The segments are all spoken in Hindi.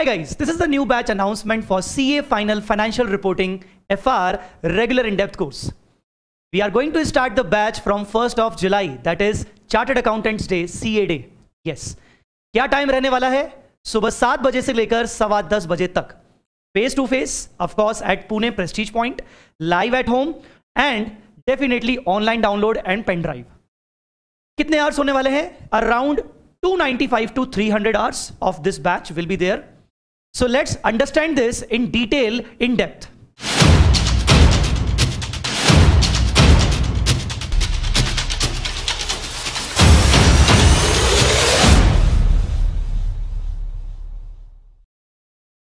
Hi guys, this is the new batch announcement for CA Final Financial Reporting FR regular in-depth course. We are going to start the batch from 1st of July, that is Chartered Accountants Day, CA Day. Yes. क्या टाइम रहने वाला है सुबह सात बजे से लेकर सवा दस बजे तक face to face of course at Pune prestige point live at home and definitely online download and pen drive कितने आवर्स होने वाले हैं around 295 five to three hundred hours of this batch will be there So let's understand this in detail, in depth.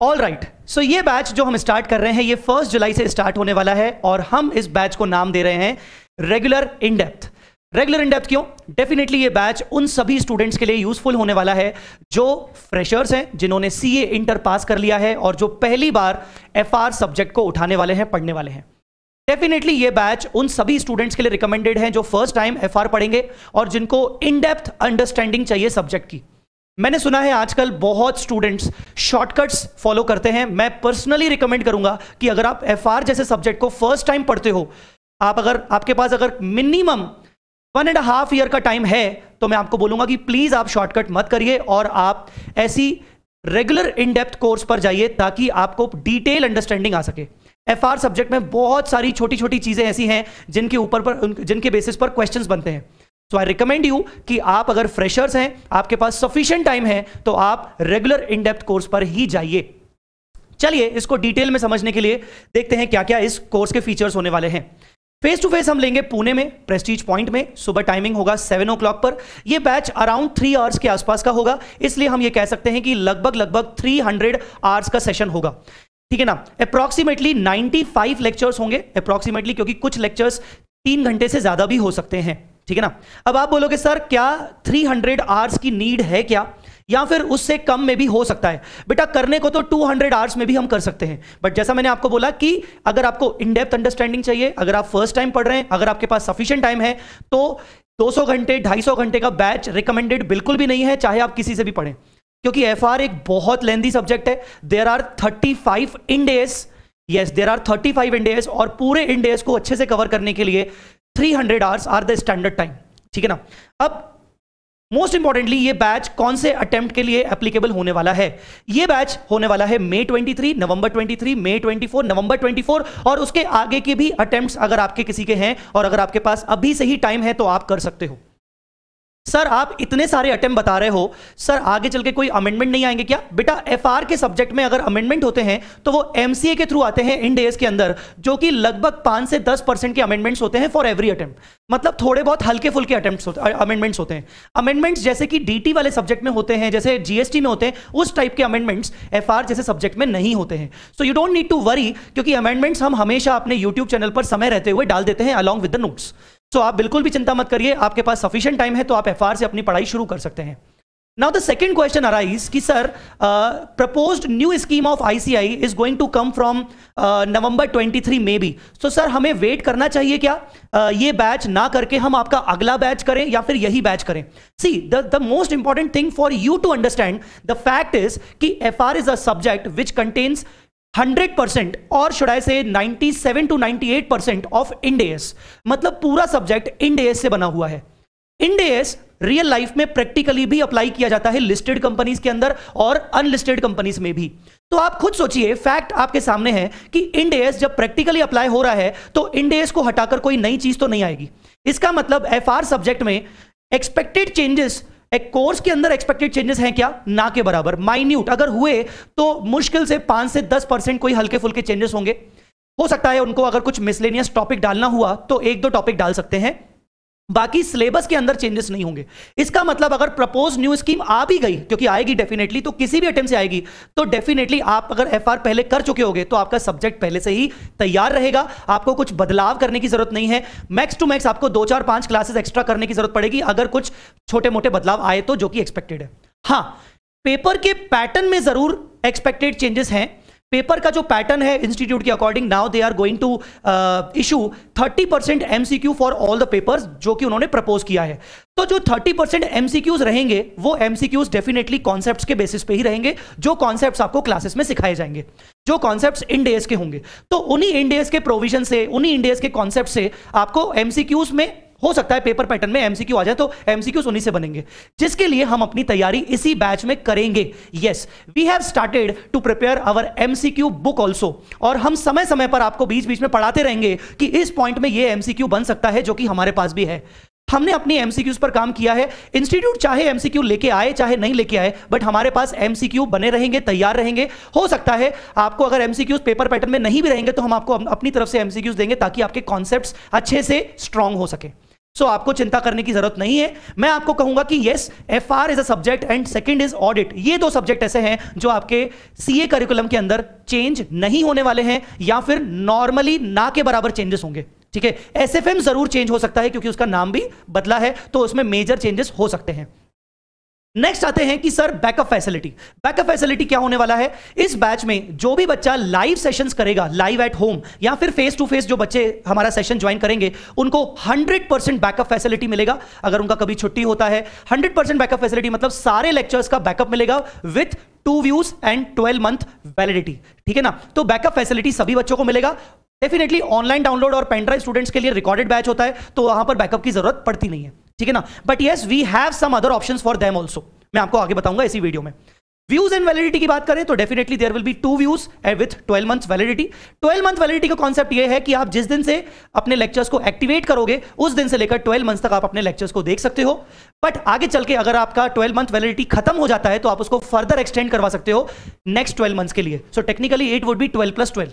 All right so ये बैच जो हम स्टार्ट कर रहे हैं ये फर्स्ट जुलाई से स्टार्ट होने वाला है और हम इस बैच को नाम दे रहे हैं regular in depth regular in depth क्यों डेफिनेटली ये बैच उन सभी स्टूडेंट्स के लिए यूजफुल होने वाला है जो फ्रेशर्स हैं जिन्होंने सी ए इंटर पास कर लिया है और जो पहली बार एफ आर सब्जेक्ट को उठाने वाले हैं पढ़ने वाले हैं डेफिनेटली ये बैच उन सभी स्टूडेंट्स के लिए रिकमेंडेड है जो फर्स्ट टाइम एफ पढ़ेंगे और जिनको इन डेप्थ अंडरस्टैंडिंग चाहिए सब्जेक्ट की मैंने सुना है आजकल बहुत स्टूडेंट्स शॉर्टकट्स फॉलो करते हैं मैं पर्सनली रिकमेंड करूंगा कि अगर आप एफ आर जैसे सब्जेक्ट को फर्स्ट टाइम पढ़ते हो आप अगर आपके पास अगर minimum one and half year का टाइम है तो मैं आपको बोलूंगा कि प्लीज आप शॉर्टकट मत करिए और आप ऐसी रेगुलर इन डेप्थ कोर्स पर जाइए ताकि आपको डिटेल अंडरस्टैंडिंग आ सके एफ आर सब्जेक्ट में बहुत सारी छोटी छोटी चीजें ऐसी हैं जिनके ऊपर पर जिनके बेसिस पर क्वेश्चन बनते हैं सो आई रिकमेंड यू कि आप अगर फ्रेशर्स हैं आपके पास सफिशियंट टाइम है तो आप रेगुलर इन डेप्थ कोर्स पर ही जाइए चलिए इसको डिटेल में समझने के लिए देखते हैं क्या क्या इस कोर्स के फीचर्स होने वाले हैं फेस टू फेस हम लेंगे पुणे में प्रेस्टीज पॉइंट में सुबह टाइमिंग होगा सेवन ओ क्लॉक पर यह बैच अराउंड थ्री आवर्स के आसपास का होगा इसलिए हम ये कह सकते हैं कि लगभग लगभग थ्री हंड्रेड आवर्स का सेशन होगा ठीक है ना अप्रॉक्सीमेटली फाइव लेक्चर्स होंगे अप्रॉक्सीमेटली क्योंकि कुछ लेक्चर्स तीन घंटे से ज्यादा भी हो सकते हैं ठीक है ना अब आप बोलोगे सर क्या थ्री हंड्रेड आवर्स की नीड है क्या या फिर उससे कम में भी हो सकता है बेटा करने को तो 200 आवर्स में भी हम कर सकते हैं बट जैसा मैंने आपको बोला कि अगर आपको इनडेप्थ अंडरस्टैंडिंग चाहिए अगर आप फर्स्ट टाइम पढ़ रहे हैं अगर आपके पास सफिशियंट टाइम है तो 200 घंटे 250 घंटे का बैच रिकमेंडेड बिल्कुल भी नहीं है चाहे आप किसी से भी पढ़ें क्योंकि एफ एक बहुत लेंदी सब्जेक्ट है there are thirty five Ind AS yes there are thirty five Ind AS और पूरे इंडेस को अच्छे से कवर करने के लिए three hundred hours are the standard time ठीक है ना अब मोस्ट इंपॉर्टेंटली ये बैच कौन से अटेम्प्ट के लिए एप्लीकेबल होने वाला है ये बैच होने वाला है मई 23, नवंबर 23, मई 24, नवंबर 24 और उसके आगे के भी अटेम्प्ट अगर आपके किसी के हैं और अगर आपके पास अभी से ही टाइम है तो आप कर सकते हो सर आप इतने सारे अटेम्प्ट बता रहे हो सर आगे चल के कोई अमेंडमेंट नहीं आएंगे क्या बेटा एफआर के सब्जेक्ट में अगर अमेंडमेंट होते हैं तो वो एमसीए के थ्रू आते हैं इन डेज के अंदर जो कि लगभग पांच से दस परसेंट के अमेंडमेंट्स होते हैं फॉर एवरी अटेम्प्ट मतलब थोड़े बहुत हल्के फुल्के अटेम्प्ट होते अमेंडमेंट्स होते हैं अमेंडमेंट्स जैसे कि डी वाले सब्जेक्ट में होते हैं जैसे जीएसटी में होते हैं उस टाइप के अमेंडमेंट्स एफ जैसे सब्जेक्ट में नहीं होते हैं so you don't need to worry क्योंकि अमेंडमेंट्स हम हमेशा अपने यूट्यूब चैनल पर समय रहते हुए डाल देते हैं अलॉन्ग विद द नोट्स सो आप बिल्कुल भी चिंता मत करिए आपके पास सफिशियंट टाइम है तो आप एफ से अपनी पढ़ाई शुरू कर सकते हैं now the second question arise कि sir propose new scheme of ICI is going to come from November 23 may be so sir हमें वेट करना चाहिए क्या uh, ये बैच ना करके हम आपका अगला बैच करें या फिर यही बैच करें see the most important thing for you to understand the fact is कि F R is a subject which contains hundred percent और should I say 97 to 98 percent of Ind AS मतलब पूरा सब्जेक्ट इंडेस से बना हुआ है इंडेस रियल लाइफ में प्रैक्टिकली भी अप्लाई किया जाता है लिस्टेड कंपनीज के अंदर और अनलिस्टेड कंपनीज में भी तो आप खुद सोचिए फैक्ट आपके सामने है कि इंडेस जब प्रैक्टिकली अप्लाई हो रहा है तो इंडेस को हटाकर कोई नई चीज तो नहीं आएगी इसका मतलब एफ सब्जेक्ट में एक्सपेक्टेड चेंजेस एक कोर्स के अंदर एक्सपेक्टेड चेंजेस हैं क्या ना के बराबर माइन्यूट अगर हुए तो मुश्किल से पांच से दस परसेंट कोई हल्के फुल्के चेंजेस होंगे हो सकता है उनको अगर कुछ मिसलेनियस टॉपिक डालना हुआ तो एक दो टॉपिक डाल सकते हैं बाकी सिलेबस के अंदर चेंजेस नहीं होंगे इसका मतलब अगर प्रपोज न्यू स्कीम आ भी गई क्योंकि आएगी डेफिनेटली तो किसी भी अटेम्प से आएगी तो डेफिनेटली आप अगर एफ पहले कर चुके होगे तो आपका सब्जेक्ट पहले से ही तैयार रहेगा आपको कुछ बदलाव करने की जरूरत नहीं है मैक्स टू मैक्स आपको दो चार पांच क्लासेस एक्स्ट्रा करने की जरूरत पड़ेगी अगर कुछ छोटे मोटे बदलाव आए तो जो कि एक्सपेक्टेड है हाँ पेपर के पैटर्न में जरूर एक्सपेक्टेड चेंजेस हैं पेपर का जो पैटर्न है इंस्टीट्यूट के according now they are going to issue 30 percent MCQ for all the papers जो कि उन्होंने प्रपोज किया है तो जो 30 परसेंट एमसीक्यूज रहेंगे वो एमसीक्यूज डेफिनेटली कॉन्सेप्ट्स के बेसिस पे ही रहेंगे जो कॉन्सेप्ट्स आपको क्लासेस में सिखाए जाएंगे जो कॉन्सेप्ट्स इन डेज के होंगे तो उन्हीं इन डेज के प्रोविजन से उन्हीं इन डेज के कॉन्सेप्ट से आपको एमसीक्यूज में हो सकता है पेपर पैटर्न में एमसीक्यू आ जाए तो एमसीक्यू उन्हीं से बनेंगे जिसके लिए हम अपनी तैयारी इसी बैच में करेंगे yes we have started to prepare our MCQ book also और हम समय समय पर आपको बीच बीच में पढ़ाते रहेंगे कि इस पॉइंट में ये एमसीक्यू बन सकता है जो कि हमारे पास भी है हमने अपनी एमसीक्यूज पर काम किया है इंस्टीट्यूट चाहे एमसीक्यू लेके आए चाहे नहीं लेके आए बट हमारे पास एमसीक्यू बने रहेंगे तैयार रहेंगे हो सकता है आपको अगर एमसीक्यूज पेपर पैटर्न में नहीं भी रहेंगे तो हम आपको अपनी तरफ से एमसीक्यूज देंगे ताकि आपके कॉन्सेप्ट अच्छे से स्ट्रांग हो सके सो so, आपको चिंता करने की जरूरत नहीं है मैं आपको कहूंगा कि yes F R is a subject and second is audit ये दो सब्जेक्ट ऐसे हैं जो आपके सी ए करिकुलम के अंदर चेंज नहीं होने वाले हैं या फिर नॉर्मली ना के बराबर चेंजेस होंगे ठीक है एस जरूर चेंज हो सकता है क्योंकि उसका नाम भी बदला है तो उसमें मेजर चेंजेस हो सकते हैं नेक्स्ट आते हैं कि sir backup facility backup facility क्या होने वाला है इस बैच में जो भी बच्चा लाइव सेशंस करेगा लाइव एट होम या फिर फेस टू फेस जो बच्चे हमारा सेशन ज्वाइन करेंगे उनको 100 परसेंट बैकअप फैसिलिटी मिलेगा अगर उनका कभी छुट्टी होता है 100 परसेंट बैकअप फैसिलिटी मतलब सारे लेक्चर्स का बैकअप मिलेगा with two views and twelve month validity ठीक है ना तो बैकअप फैसिलिटी सभी बच्चों को मिलेगा डेफिनेटली ऑनलाइन डाउनलोड और पेनड्राइव स्टूडेंट्स के लिए रिकॉर्डेड बैच होता है तो वहां पर बैकअप की जरूरत पड़ती नहीं है ठीक है ना but yes we have some other option for them also मैं आपको आगे बताऊंगा इसी वीडियो में व्यूज एंड वैलिडिटी की बात करें तो definitely there will be two views with twelve month validity twelve month validity का कॉन्सेप्ट यह है कि आप जिस दिन से अपने लेक्चर्स को एक्टिवेट करोगे उस दिन से लेकर ट्वेल्व मंथ तक आप अपने लेक्चर्स को देख सकते हो बट आगे चल के अगर आपका ट्वेल्व मंथ वैलिडिटी खत्म हो जाता है तो आप उसको फर्दर एक्सटेंड करवा सकते हो नेक्स्ट ट्वेल्व मंथ्स के लिए so technically it would be twelve plus twelve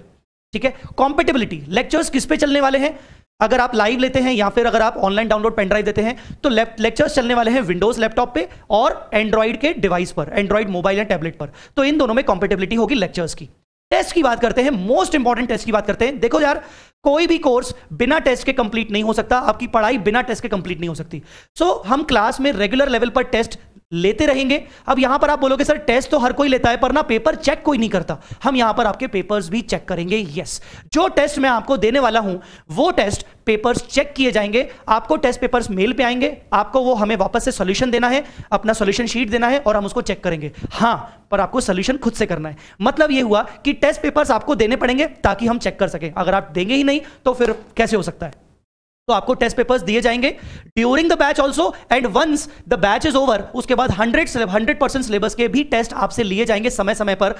ठीक है कॉम्पेटेबिलिटी लेक्चर्स किस पे चलने वाले हैं अगर आप लाइव लेते हैं या फिर अगर आप ऑनलाइन डाउनलोड पेन ड्राइव देते हैं तो लेक्चर्स चलने वाले हैं विंडोज लैपटॉप पे और एंड्रॉइड के डिवाइस पर एंड्रॉइड मोबाइल या टैबलेट पर तो इन दोनों में कॉम्पेटेबिलिटी होगी लेक्चर्स की टेस्ट की बात करते हैं मोस्ट इंपॉर्टेंट टेस्ट की बात करते हैं देखो यार कोई भी कोर्स बिना टेस्ट के कंप्लीट नहीं हो सकता आपकी पढ़ाई बिना टेस्ट के कंप्लीट नहीं हो सकती सो so, हम क्लास में रेगुलर लेवल पर टेस्ट लेते रहेंगे अब यहां पर आप बोलोगे सर टेस्ट तो हर कोई लेता है पर ना पेपर चेक कोई नहीं करता हम यहां पर आपके पेपर्स भी चेक करेंगे यस जो टेस्ट मैं आपको देने वाला हूं वो टेस्ट पेपर्स चेक किए जाएंगे आपको टेस्ट पेपर्स मेल पे आएंगे आपको वो हमें वापस से सोल्यूशन देना है अपना सोल्यूशन शीट देना है और हम उसको चेक करेंगे हाँ पर आपको सोल्यूशन खुद से करना है मतलब ये हुआ कि टेस्ट पेपर्स आपको देने पड़ेंगे ताकि हम चेक कर सकें अगर आप देंगे ही नहीं तो फिर कैसे हो सकता है तो आपको टेस्ट पेपर्स दिए जाएंगे during the batch also and once the batch is over उसके बाद हंड्रेड हंड्रेड परसेंट सिलेबस के भी टेस्ट आपसे लिए जाएंगे समय समय पर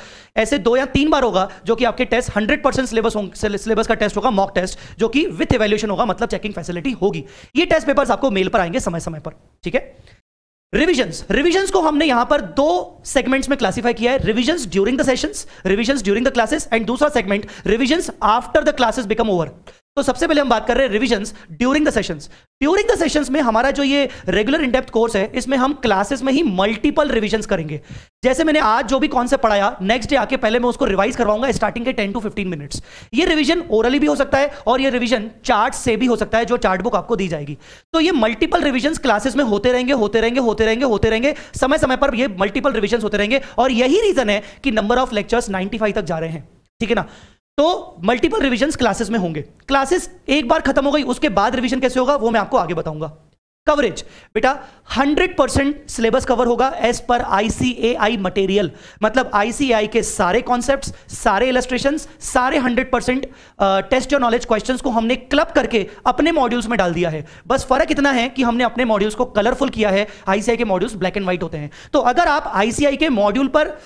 ऐसे दो या तीन बार होगा जो कि आपके test hundred percent syllabus syllabus का टेस्ट होगा मॉक टेस्ट जो कि विथ एवेल्यूशन होगा मतलब चेकिंग फैसिलिटी होगी ये टेस्ट पेपर्स आपको मेल पर आएंगे समय समय पर ठीक है रिविजन्स रिविजन्स को हमने यहां पर दो सेगमेंट्स में क्लासिफाई किया है revisions during the sessions revisions during the classes and दूसरा segment revisions after the classes become over तो सबसे पहले हम बात कर रहे हैं revision during the session during the session में हमारा जो ये रेगुलर इंडेप्थ कोर्स है इसमें हम क्लासेस में ही मल्टीपल रिविजन करेंगे जैसे मैंने आज जो भी कॉन्सेप्ट पढ़ाया नेक्स्ट डे आके पहले मैं उसको रिवाइज करवाऊंगा स्टार्टिंग के 10 टू 15 मिनट्स ये रिविजन ओरली भी हो सकता है और ये रिविजन चार्ट से भी हो सकता है जो चार्ट बुक आपको दी जाएगी तो ये मल्टीपल रिविजन क्लासेस में होते रहेंगे होते रहेंगे होते रहेंगे होते रहेंगे समय समय पर ये मल्टीपल रिविजन होते रहेंगे और यही रीजन है कि नंबर ऑफ लेक्चर्स नाइन्टी तक जा रहे हैं ठीक है ना तो मल्टीपल रिविजन क्लासेस में होंगे क्लासेस एक बार खत्म हो गई उसके बाद रिविजन कैसे होगा वो मैं आपको आगे बताऊंगा कवरेज बेटा 100 परसेंट सिलेबस कवर होगा एज पर आईसीएआई मटेरियल मतलब आईसीएआई के सारे कॉन्सेप्ट्स सारे इलेस्ट्रेशन सारे 100 परसेंट टेस्ट और नॉलेज क्वेश्चंस को हमने क्लब करके अपने मॉड्यूल्स में डाल दिया है बस फर्क इतना है कि हमने अपने मॉड्यूल्स को कलरफुल किया है आईसीआई के मॉड्यूल्स ब्लैक एंड व्हाइट होते हैं तो अगर आप आईसीआई के मॉड्यूल पर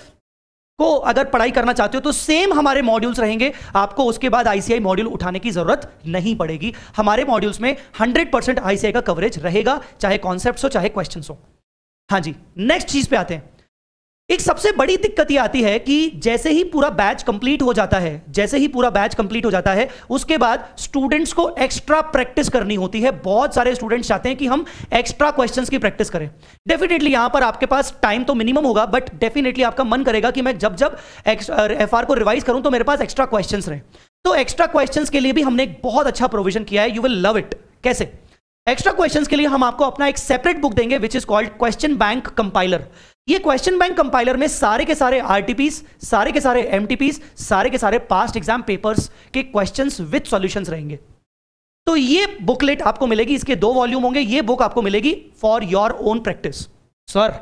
को अगर पढ़ाई करना चाहते हो तो सेम हमारे मॉड्यूल्स रहेंगे आपको उसके बाद आईसीआई मॉड्यूल उठाने की जरूरत नहीं पड़ेगी हमारे मॉड्यूल्स में 100 परसेंट आईसीआई का कवरेज रहेगा चाहे कॉन्सेप्ट हो चाहे क्वेश्चन हो हाँ जी नेक्स्ट चीज पे आते हैं एक सबसे बड़ी दिक्कत ये आती है कि जैसे ही पूरा बैच कंप्लीट हो जाता है जैसे ही पूरा बैच कंप्लीट हो जाता है उसके बाद स्टूडेंट्स को एक्स्ट्रा प्रैक्टिस करनी होती है बहुत सारे स्टूडेंट्स चाहते हैं कि हम एक्स्ट्रा क्वेश्चंस की प्रैक्टिस करें डेफिनेटली यहां पर आपके पास टाइम तो मिनिमम होगा बट डेफिनेटली आपका मन करेगा कि मैं जब जब एफ को रिवाइज करूं तो मेरे पास एक्स्ट्रा क्वेश्चन रहे तो एक्स्ट्रा क्वेश्चन के लिए भी हमने एक बहुत अच्छा प्रोविजन किया है यू विल लव इट कैसे एक्स्ट्रा क्वेश्चन के लिए हम आपको अपना एक सेपरेट बुक देंगे which is called question bank compiler ये क्वेश्चन बैंक कंपाइलर में सारे के सारे आर सारे के सारे एम सारे के सारे पास्ट एग्जाम पेपर्स के क्वेश्चन विथ सोल्यूशन रहेंगे तो ये बुकलेट आपको मिलेगी इसके दो वॉल्यूम होंगे ये बुक आपको मिलेगी for your own practice sir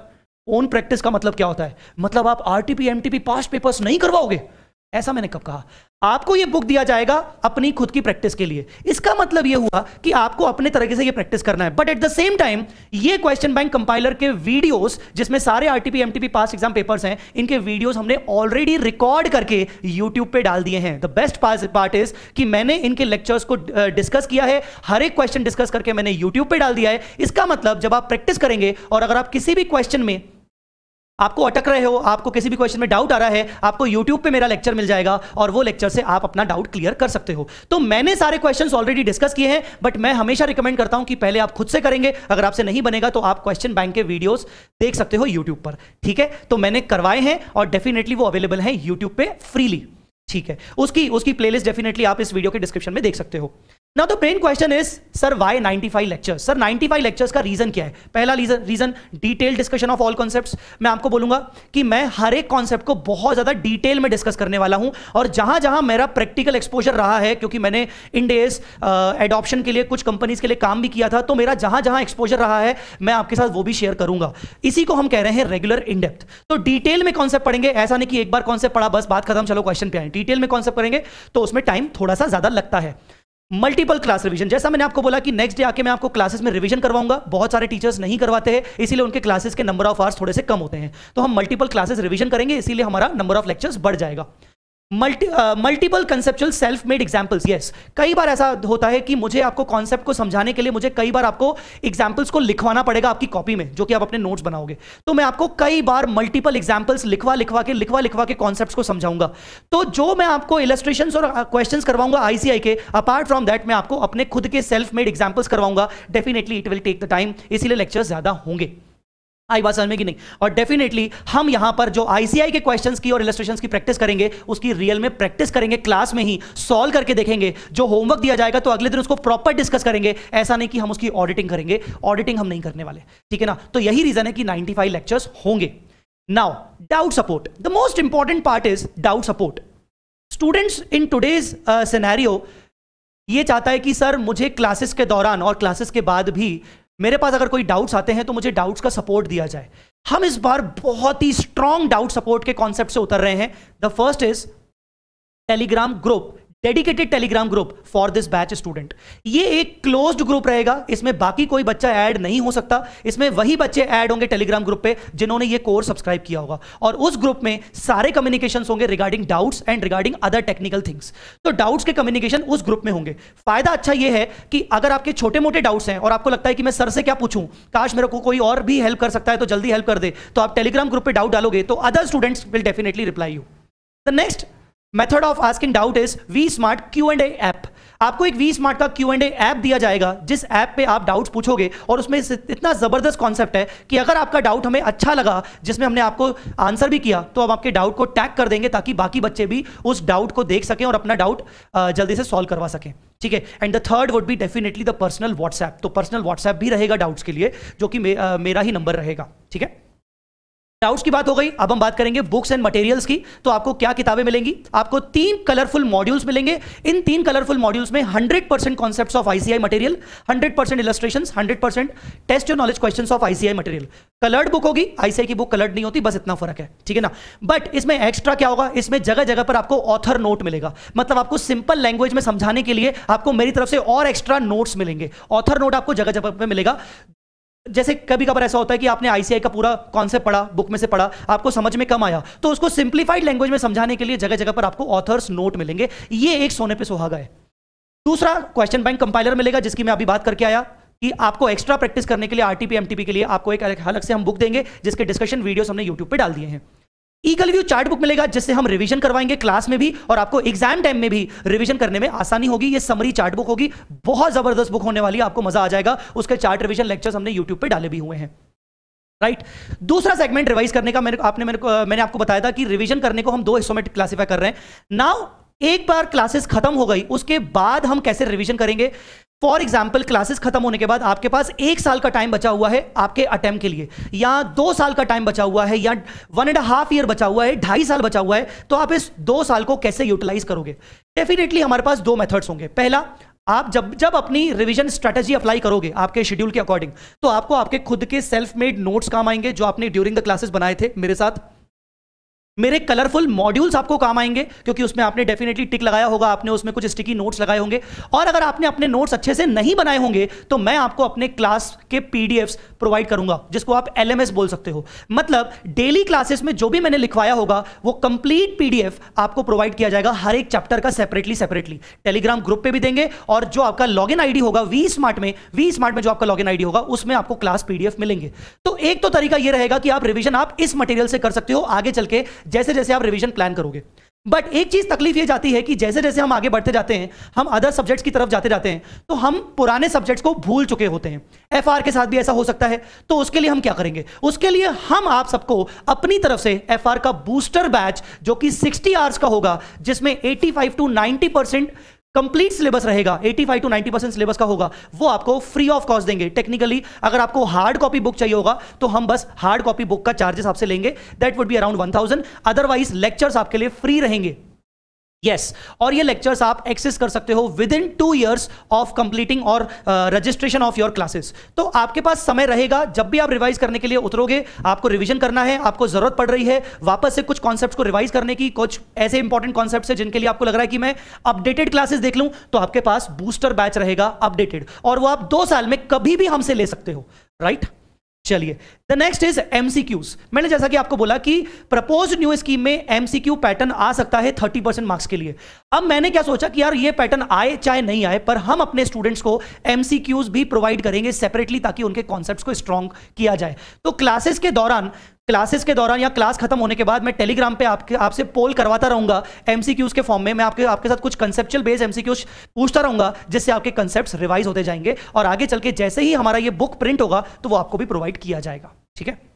own practice का मतलब क्या होता है मतलब आप RTP MTP M T P past papers नहीं करवाओगे ऐसा मैंने कब कहा आपको ये बुक दिया जाएगा अपनी खुद की प्रैक्टिस के लिए इसका मतलब ये हुआ कि आपको अपने तरीके से ये प्रैक्टिस करना है but at the same time ये क्वेश्चन बैंक कंपाइलर के वीडियोस जिसमें सारे RTP MTP past exam papers हैं इनके वीडियोस हमने ऑलरेडी रिकॉर्ड करके यूट्यूब पे डाल दिए हैं द बेस्ट पार्ट इज कि मैंने इनके लेक्चर्स को डिस्कस किया है हर एक क्वेश्चन डिस्कस करके मैंने यूट्यूब पर डाल दिया है इसका मतलब जब आप प्रैक्टिस करेंगे और अगर आप किसी भी क्वेश्चन में आपको अटक रहे हो आपको किसी भी क्वेश्चन में डाउट आ रहा है आपको यूट्यूब पे मेरा लेक्चर मिल जाएगा और वो लेक्चर से आप अपना डाउट क्लियर कर सकते हो तो मैंने सारे क्वेश्चन ऑलरेडी डिस्कस किए हैं बट मैं हमेशा रिकमेंड करता हूं कि पहले आप खुद से करेंगे अगर आपसे नहीं बनेगा तो आप क्वेश्चन बैंक के वीडियोज देख सकते हो यूट्यूब पर ठीक है तो मैंने करवाए हैं और डेफिनेटली वो अवेलेबल है यूट्यूब पर फ्रीली ठीक है उसकी उसकी प्लेलिस्ट डेफिनेटली आप इस वीडियो के डिस्क्रिप्शन में देख सकते हो ना तो main question is sir why 95 lectures sir 95 lectures का रीजन क्या है पहला reason reason detail discussion of all concept मैं आपको बोलूंगा कि मैं हर एक कॉन्सेप्ट को बहुत ज्यादा डिटेल में डिस्कस करने वाला हूं और जहां जहां मेरा प्रैक्टिकल एक्सपोजर रहा है क्योंकि मैंने इन डेज एडॉप्शन के लिए कुछ कंपनीज के लिए काम भी किया था तो मेरा जहां जहां एक्सपोजर रहा है मैं आपके साथ वो भी शेयर करूंगा इसी को हम कह रहे हैं रेगुलर इनडेप्थ तो डिटेल में कॉन्सेप्ट पढ़ेंगे ऐसा नहीं कि एक बार कॉन्सेप्ट पढ़ा बस बात खत्म चलो क्वेश्चन पे आए डिटेल में कॉन्सेप्ट करेंगे तो उसमें टाइम थोड़ा सा ज्यादा लगता है मल्टीपल क्लास रिवीजन जैसा मैंने आपको बोला कि नेक्स्ट डे आके मैं आपको क्लासेस में रिवीजन करवाऊंगा बहुत सारे टीचर्स नहीं करवाते हैं इसीलिए उनके क्लासेस के नंबर ऑफ आवर्स थोड़े से कम होते हैं तो हम मल्टीपल क्लासेस रिवीजन करेंगे इसीलिए हमारा नंबर ऑफ लेक्चर्स बढ़ जाएगा multi multiple conceptual self made examples yes कई बार ऐसा होता है कि मुझे आपको कॉन्सेप्ट को समझाने के लिए मुझे कई बार आपको एग्जाम्पल्स को लिखवाना पड़ेगा आपकी कॉपी में जो कि आप अपने नोट्स बनाओगे तो मैं आपको कई बार मल्टीपल एग्जाम्पल्स लिखवा लिखवा के लिखवा लिखवा के कॉन्सेप्ट को समझाऊंगा तो जो मैं आपको इलस्ट्रेशन और क्वेश्चन uh, करवाऊंगा आईसीआई के अपार्ट फ्रॉम दैट मैं आपको अपने खुद के सेल्फ मेड एग्जाम्पल्स करवाऊंगा definitely it will take the time इसीलिए लेक्चर ज्यादा होंगे आई बात समझ में कि नहीं और डेफिनेटली हम यहां पर जो आईसीआई के क्वेश्चंस की और इलेस्ट्रेशन की प्रैक्टिस करेंगे उसकी रियल में प्रैक्टिस करेंगे क्लास में ही सॉल्व करके देखेंगे जो होमवर्क दिया जाएगा तो अगले दिन उसको प्रॉपर डिस्कस करेंगे ऐसा नहीं कि हम उसकी ऑडिटिंग करेंगे ऑडिटिंग हम नहीं करने वाले ठीक है ना तो यही रीजन है कि नाइनटी लेक्चर्स होंगे now doubt support the most important part is doubt support students in today's scenario ये चाहता है कि सर मुझे क्लासेस के दौरान और क्लासेस के बाद भी मेरे पास अगर कोई डाउट्स आते हैं तो मुझे डाउट्स का सपोर्ट दिया जाए हम इस बार बहुत ही स्ट्रांग डाउट सपोर्ट के कॉन्सेप्ट से उतर रहे हैं the first is Telegram group dedicated Telegram group for this batch student ये एक क्लोज्ड ग्रुप रहेगा इसमें बाकी कोई बच्चा ऐड नहीं हो सकता इसमें वही बच्चे ऐड होंगे टेलीग्राम ग्रुप पे जिन्होंने ये कोर्स सब्सक्राइब किया होगा और उस ग्रुप में सारे कम्युनिकेशन होंगे regarding doubts and regarding other technical things तो डाउट्स के कम्युनिकेशन उस ग्रुप में होंगे फायदा अच्छा यह है कि अगर आपके छोटे मोटे डाउट्स हैं और आपको लगता है कि मैं सर से क्या पूछूं काश मेरे को कोई और भी हेल्प कर सकता है तो जल्दी हेल्प कर दे तो आप टेलीग्राम ग्रुप पे डाउट डालोगे तो other students will definitely reply you the next method of asking doubt is V Smart Q and A app आपको एक वी स्मार्ट का क्यू एंड ए ऐप दिया जाएगा जिस ऐप पे आप डाउट्स पूछोगे और उसमें इतना ज़बरदस्त कॉन्सेप्ट है कि अगर आपका डाउट हमें अच्छा लगा जिसमें हमने आपको आंसर भी किया तो हम आपके डाउट को टैग कर देंगे ताकि बाकी बच्चे भी उस डाउट को देख सकें और अपना डाउट जल्दी से सॉल्व करवा सकें ठीक है and the third would be definitely the personal WhatsApp तो पर्सनल व्हाट्सएप भी रहेगा डाउट्स के लिए जो कि मे, मेरा ही नंबर रहेगा ठीक है डाउट्स की बात हो गई अब हम बात करेंगे बुक्स एंड मटेरियल्स की तो आपको क्या किताबें मिलेंगी आपको तीन कलरफुल मॉड्यूल्स मिलेंगे इन तीन कलरफुल मॉड्यूल्स में 100 percent concept of ICI material 100 percent illustration hundred percent test your knowledge question of ICI material coloured book होगी आईसीआई की बुक कलर्ड नहीं होती बस इतना फर्क है ठीक है ना बट इसमें एक्स्ट्रा क्या होगा इसमें जगह जगह पर आपको ऑथर नोट मिलेगा मतलब आपको सिंपल लैंग्वेज में समझाने के लिए आपको मेरी तरफ से और एक्स्ट्रा नोट्स मिलेंगे ऑथर नोट आपको जगह जगह पर मिलेगा जैसे कभी कभार ऐसा होता है कि आपने आईसीआई का पूरा कॉन्सेप्ट पढ़ा बुक में से पढ़ा आपको समझ में कम आया तो उसको सिंप्लीफाइड लैंग्वेज में समझाने के लिए जगह जगह पर आपको ऑथर्स नोट मिलेंगे ये एक सोने पे सुहागा है दूसरा क्वेश्चन बैंक कंपाइलर मिलेगा जिसकी मैं अभी बात करके आया कि आपको एक्स्ट्रा प्रैक्टिस करने के लिए आरटीपी एमटीपी के लिए आपको एक अलग से हम बुक देंगे जिसके डिस्कशन वीडियोस हमने यूट्यूब पर डाल दिए हैं ईगल व्यू चार्ट बुक मिलेगा जिससे हम रिवीजन करवाएंगे क्लास में भी और आपको एग्जाम टाइम में भी रिवीजन करने में आसानी होगी ये समरी चार्ट बुक होगी बहुत जबरदस्त बुक होने वाली है आपको मजा आ जाएगा उसके चार्ट रिवीजन लेक्चर्स हमने यूट्यूब पे डाले भी हुए हैं राइट right. दूसरा सेगमेंट रिवाइज करने का मैंने आपने मेरे को मैंने आपको बताया था कि रिविजन करने को हम दो हिस्सों में क्लासिफाई कर रहे हैं नाउ एक बार क्लासेस खत्म हो गई उसके बाद हम कैसे रिवीजन करेंगे फॉर एग्जाम्पल क्लासेस खत्म होने के बाद आपके पास एक साल का टाइम बचा हुआ है आपके अटैम्प के लिए या दो साल का टाइम बचा हुआ है या वन एंड हाफ ईयर बचा हुआ है ढाई साल बचा हुआ है तो आप इस दो साल को कैसे यूटिलाइज करोगे डेफिनेटली हमारे पास दो मेथड्स होंगे पहला आप जब जब अपनी रिवीजन स्ट्रेटजी अप्लाई करोगे आपके शेड्यूल के अकॉर्डिंग तो आपको आपके खुद के सेल्फ मेड नोट्स काम आएंगे जो आपने ड्यूरिंग द क्लासेस बनाए थे मेरे साथ मेरे कलरफुल मॉड्यूल्स आपको काम आएंगे क्योंकि उसमें आपने डेफिनेटली टिक लगाया होगा आपने उसमें कुछ स्टिकी नोट्स लगाए होंगे और अगर आपने अपने नोट्स अच्छे से नहीं बनाए होंगे तो मैं आपको अपने क्लास के पीडीएफ्स प्रोवाइड करूंगा जिसको आप एलएमएस बोल सकते हो मतलब डेली क्लासेस में जो भी मैंने लिखवाया होगा वो कंप्लीट पीडीएफ आपको प्रोवाइड किया जाएगा हर एक चैप्टर का सेपरेटली सेपरेटली टेलीग्राम ग्रुप पे भी देंगे और जो आपका लॉग इन आईडी होगा वी स्मार्ट में वी स्मार्ट में जो आपका लॉग इन आईडी होगा उसमें आपको क्लास पीडीएफ मिलेंगे तो एक तो तरीका यह रहेगा कि आप रिविजन आप इस मटेरियल से कर सकते हो आगे चल के जैसे जैसे आप रिविजन प्लान करोगे बट एक चीज़ तकलीफ ये जाती है कि जैसे जैसे हम आगे बढ़ते जाते हैं हम अदर सब्जेक्ट्स की तरफ जाते जाते हैं तो हम पुराने सब्जेक्ट्स को भूल चुके होते हैं एफ के साथ भी ऐसा हो सकता है तो उसके लिए हम क्या करेंगे उसके लिए हम आप सबको अपनी तरफ से एफ का बूस्टर बैच जो कि सिक्सटी आवर्स का होगा जिसमें eighty five to ninety percent complete syllabus रहेगा 85 टू नाइनटी परसेंट सिलेबस का होगा वो आपको फ्री ऑफ कॉस्ट देंगे टेक्निकली अगर आपको हार्ड कॉपी बुक चाहिए होगा तो हम बस हार्ड कॉपी बुक का चार्जेस आपसे लेंगे that would be around one thousand otherwise lectures आपके लिए फ्री रहेंगे यस yes. और ये लेक्चर्स आप एक्सेस कर सकते हो within two years of completing और रजिस्ट्रेशन ऑफ योर क्लासेस तो आपके पास समय रहेगा जब भी आप रिवाइज करने के लिए उतरोगे आपको रिविजन करना है आपको जरूरत पड़ रही है वापस से कुछ कॉन्सेप्ट को रिवाइज करने की कुछ ऐसे इंपॉर्टेंट कॉन्सेप्ट है जिनके लिए आपको लग रहा है कि मैं अपडेटेड क्लासेस देख लूँ तो आपके पास बूस्टर बैच रहेगा अपडेटेड और वो आप दो साल में कभी भी हमसे ले सकते हो राइट right? चलिए द नेक्स्ट इज एमसीक्यूज मैंने जैसा कि आपको बोला कि प्रपोज न्यू स्कीम में एमसीक्यू पैटर्न आ सकता है 30 परसेंट मार्क्स के लिए अब मैंने क्या सोचा कि यार ये पैटर्न आए चाहे नहीं आए पर हम अपने स्टूडेंट्स को एमसीक्यूज भी प्रोवाइड करेंगे सेपरेटली ताकि उनके कॉन्सेप्ट को स्ट्रॉन्ग किया जाए तो क्लासेस के दौरान क्लासेस के दौरान या क्लास खत्म होने के बाद मैं टेलीग्राम पे आपके आपसे पोल करवाता रहूंगा एमसीक्यूज के फॉर्म में मैं आपके आपके साथ कुछ कंसेप्चुअल बेस्ड एमसीक्यूज पूछता रहूंगा जिससे आपके कंसेप्ट रिवाइज होते जाएंगे और आगे चल के जैसे ही हमारा ये बुक प्रिंट होगा तो वो आपको भी प्रोवाइड किया जाएगा ठीक है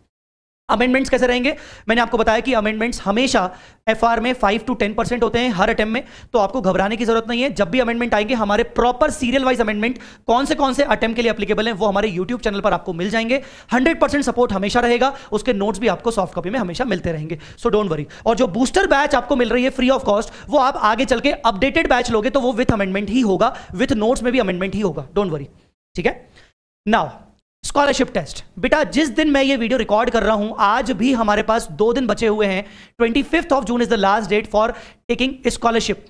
अमेंडमेंट्स कैसे रहेंगे मैंने आपको बताया कि अमेंडमेंट्स हमेशा एफ में फाइव टू टेन परसेंट होते हैं हर अटेम्प में तो आपको घबराने की जरूरत नहीं है जब भी अमेंडमेंट आएंगे हमारे प्रॉपर सीरियल वाइज अमेंडमेंट कौन से कौन से अटेम्प के लिए अपलीकेबल है वो हमारे यूट्यूब चैनल पर आपको मिल जाएंगे हंड्रेड सपोर्ट हमेशा रहेगा उसके नोट्स भी आपको सॉफ्ट कॉपी में हमेशा मिलते रहेंगे सो डोंट वरी और जो बूस्टर बैच आपको मिल रही है फ्री ऑफ कॉस्ट वो आप आगे चल के अपडेटेड बैच लोगे तो वो विथ अमेंडमेंट ही होगा विथ नोट्स में भी अमेंडमेंट ही होगा डोंट वरी ठीक है नाउ स्कॉलरशिप टेस्ट बेटा जिस दिन मैं ये वीडियो रिकॉर्ड कर रहा हूं आज भी हमारे पास दो दिन बचे हुए हैं twenty fifth of June is the last date for taking scholarship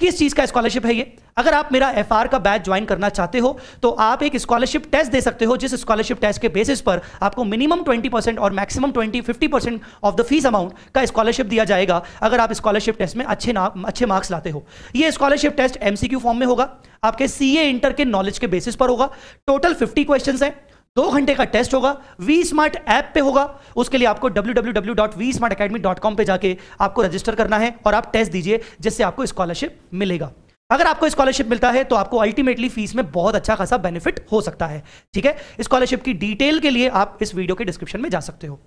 किस चीज का स्कॉलरशिप है ये अगर आप मेरा एफ का बैच ज्वाइन करना चाहते हो तो आप एक स्कॉलरशिप टेस्ट दे सकते हो जिस स्कॉलरशिप टेस्ट के बेसिस पर आपको मिनिमम 20% और maximum 20 50% of the fees amount का स्कॉलरशिप दिया जाएगा अगर आप स्कॉलरशिप टेस्ट में अच्छे ना अच्छे मार्क्स लाते हो ये स्कॉलरशिप टेस्ट एमसीक्यू फॉर्म में होगा आपके सी इंटर के नॉलेज के बेसिस पर होगा टोटल फिफ्टी क्वेश्चन है दो घंटे का टेस्ट होगा वी स्मार्ट ऐप पे होगा उसके लिए आपको www.vsmartacademy.com पे जाके आपको रजिस्टर करना है और आप टेस्ट दीजिए जिससे आपको स्कॉलरशिप मिलेगा अगर आपको स्कॉलरशिप मिलता है तो आपको अल्टीमेटली फीस में बहुत अच्छा खासा बेनिफिट हो सकता है ठीक है स्कॉलरशिप की डिटेल के लिए आप इस वीडियो के डिस्क्रिप्शन में जा सकते हो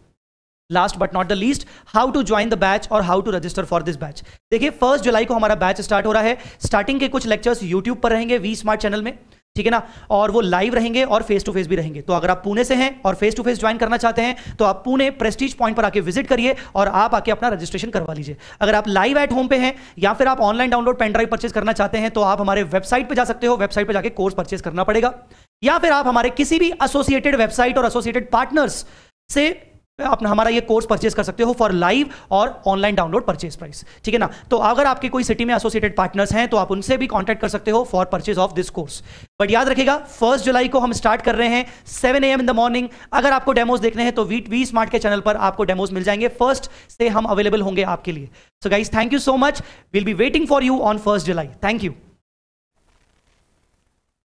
last but not the least how to join the batch और how to register for this batch देखिए फर्स्ट जुलाई को हमारा बैच स्टार्ट हो रहा है स्टार्टिंग के कुछ लेक्चर्स यूट्यूब पर रहेंगे वी स्मार्ट चैनल में ठीक है ना और वो लाइव रहेंगे और फेस टू फेस भी रहेंगे तो अगर आप पुणे से हैं और फेस टू फेस ज्वाइन करना चाहते हैं तो आप पुणे प्रेस्टीज पॉइंट पर आके विजिट करिए और आप आके अपना रजिस्ट्रेशन करवा लीजिए अगर आप लाइव एट होम पे हैं या फिर आप online download pen drive purchase करना चाहते हैं तो आप हमारे वेबसाइट पर जा सकते हो वेबसाइट पर जाके कोर्स परचेज करना पड़ेगा या फिर आप हमारे किसी भी एसोसिएटेड वेबसाइट और एसोसिएटेड पार्टनर्स से तो आप हमारा ये कोर्स परचेज कर सकते हो फॉर लाइव और ऑनलाइन डाउनलोड परचेज प्राइस ठीक है ना तो अगर आपके कोई सिटी में एसोसिएटेड पार्टनर्स हैं तो आप उनसे भी कांटेक्ट कर सकते हो for purchase of this course but याद रखेगा फर्स्ट जुलाई को हम स्टार्ट कर रहे हैं seven A M in the morning अगर आपको डेमोज देखने हैं तो वी वी स्मार्ट के चैनल पर आपको डेमोज मिल जाएंगे फर्स्ट से हम अवेलेबल होंगे आपके लिए so guys thank you so much will be waiting for you on first July thank you